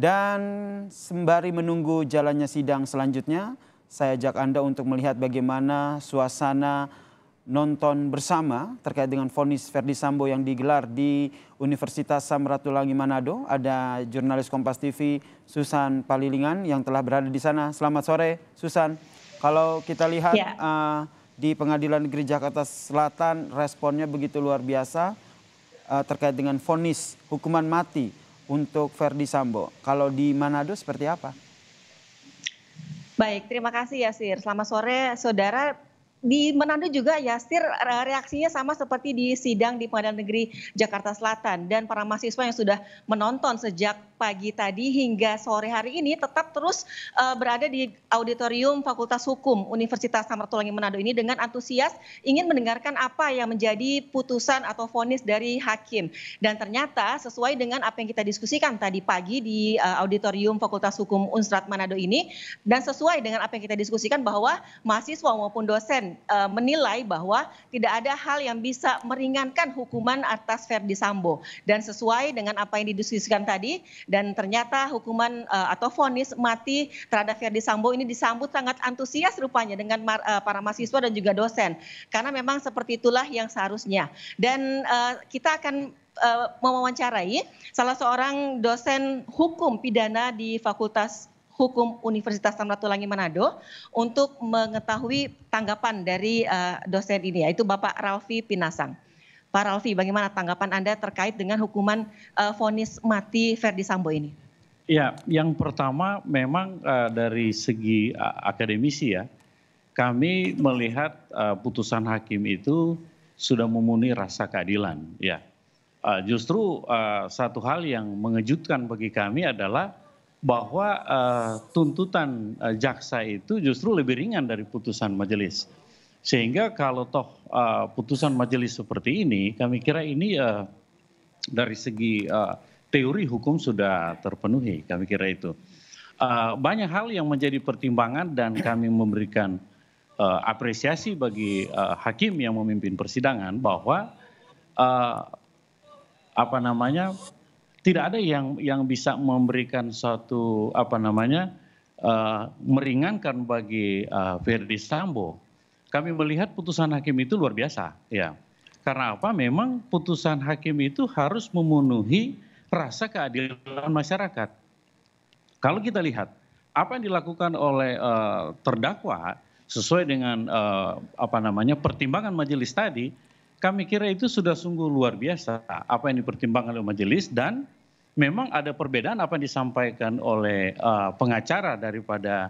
Dan sembari menunggu jalannya sidang selanjutnya, saya ajak Anda untuk melihat bagaimana suasana nonton bersama terkait dengan vonis Verdi Sambo yang digelar di Universitas Samratulangi Manado. Ada jurnalis Kompas TV Susan Palilingan yang telah berada di sana. Selamat sore Susan. Kalau kita lihat ya. uh, di Pengadilan Negeri Jakarta Selatan responnya begitu luar biasa uh, terkait dengan vonis hukuman mati untuk Verdi Sambo. Kalau di Manado seperti apa? Baik, terima kasih Yasir. Selamat sore, saudara di Manado juga Yasir reaksinya sama seperti di sidang di Pengadilan Negeri Jakarta Selatan dan para mahasiswa yang sudah menonton sejak pagi tadi hingga sore hari ini tetap terus uh, berada di auditorium Fakultas Hukum Universitas Samratulangi Manado ini dengan antusias ingin mendengarkan apa yang menjadi putusan atau vonis dari hakim dan ternyata sesuai dengan apa yang kita diskusikan tadi pagi di uh, auditorium Fakultas Hukum Unsrat Manado ini dan sesuai dengan apa yang kita diskusikan bahwa mahasiswa maupun dosen Eh, menilai bahwa tidak ada hal yang bisa meringankan hukuman atas Verdi Sambo dan sesuai dengan apa yang didiskusikan tadi dan ternyata hukuman uh, atau vonis mati terhadap Verdi Sambo ini disambut sangat antusias rupanya dengan uh, para mahasiswa dan juga dosen karena memang seperti itulah yang seharusnya dan uh, kita akan uh, mewawancarai salah seorang dosen hukum pidana di Fakultas Hukum Universitas Samratulangi Manado untuk mengetahui tanggapan dari uh, dosen ini yaitu Bapak Ralfi Pinasang. Pak Ralfi, bagaimana tanggapan Anda terkait dengan hukuman eh, vonis mati Verdi Sambo ini? Ya, yang pertama memang uh, dari segi uh, akademisi ya, kami melihat uh, putusan hakim itu sudah memenuhi rasa keadilan. Ya, uh, justru uh, satu hal yang mengejutkan bagi kami adalah bahwa eh, tuntutan eh, jaksa itu justru lebih ringan dari putusan majelis sehingga kalau toh eh, putusan majelis seperti ini kami kira ini dari segi teori hukum sudah terpenuhi kami kira itu banyak hal yang menjadi pertimbangan dan kami memberikan uh, apresiasi bagi uh, hakim yang memimpin persidangan bahwa uh, apa namanya tidak ada yang yang bisa memberikan satu apa namanya eh, meringankan bagi eh, Verdi Sambo. Kami melihat putusan hakim itu luar biasa, ya. Karena apa? Memang putusan hakim itu harus memenuhi rasa keadilan masyarakat. Kalau kita lihat apa yang dilakukan oleh uh, terdakwa sesuai dengan uh, apa namanya pertimbangan majelis tadi kami kira itu sudah sungguh luar biasa apa yang dipertimbangkan oleh majelis dan memang ada perbedaan apa yang disampaikan oleh uh, pengacara daripada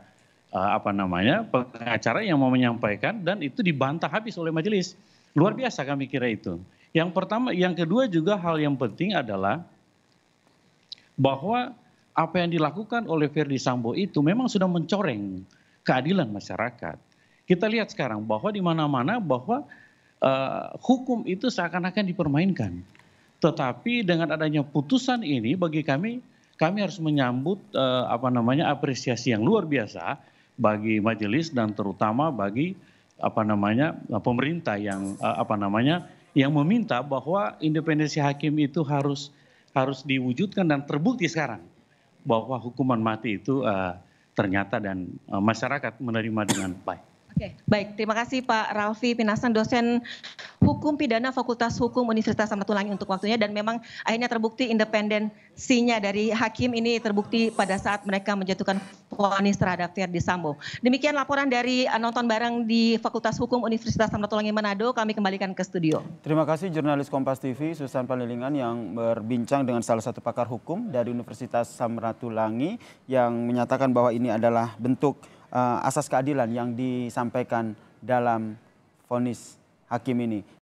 uh, apa namanya pengacara yang mau menyampaikan dan itu dibantah habis oleh majelis luar biasa kami kira itu yang pertama yang kedua juga hal yang penting adalah bahwa apa yang dilakukan oleh Verdi Sambo itu memang sudah mencoreng keadilan masyarakat kita lihat sekarang bahwa di mana-mana bahwa uh, hukum itu seakan-akan dipermainkan. Tetapi dengan adanya putusan ini bagi kami kami harus menyambut uh, apa namanya apresiasi yang luar biasa bagi majelis dan terutama bagi apa namanya pemerintah yang uh, apa namanya yang meminta bahwa independensi hakim itu harus harus diwujudkan dan terbukti sekarang bahwa hukuman mati itu uh, ternyata dan uh, masyarakat menerima dengan baik. Oke, baik. Terima kasih Pak Ralfi Pinasan, dosen hukum pidana Fakultas Hukum Universitas Amatulangi untuk waktunya dan memang akhirnya terbukti independensinya dari hakim ini terbukti pada saat mereka menjatuhkan vonis terhadap Ferdi Sambo. Demikian laporan dari eh, nonton bareng di Fakultas Hukum Universitas Amatulangi Manado. Kami kembalikan ke studio. Terima kasih jurnalis Kompas TV Susan Palingan yang berbincang dengan salah satu pakar hukum dari Universitas Samratulangi yang menyatakan bahwa ini adalah bentuk Eh, asas keadilan yang disampaikan dalam vonis hakim ini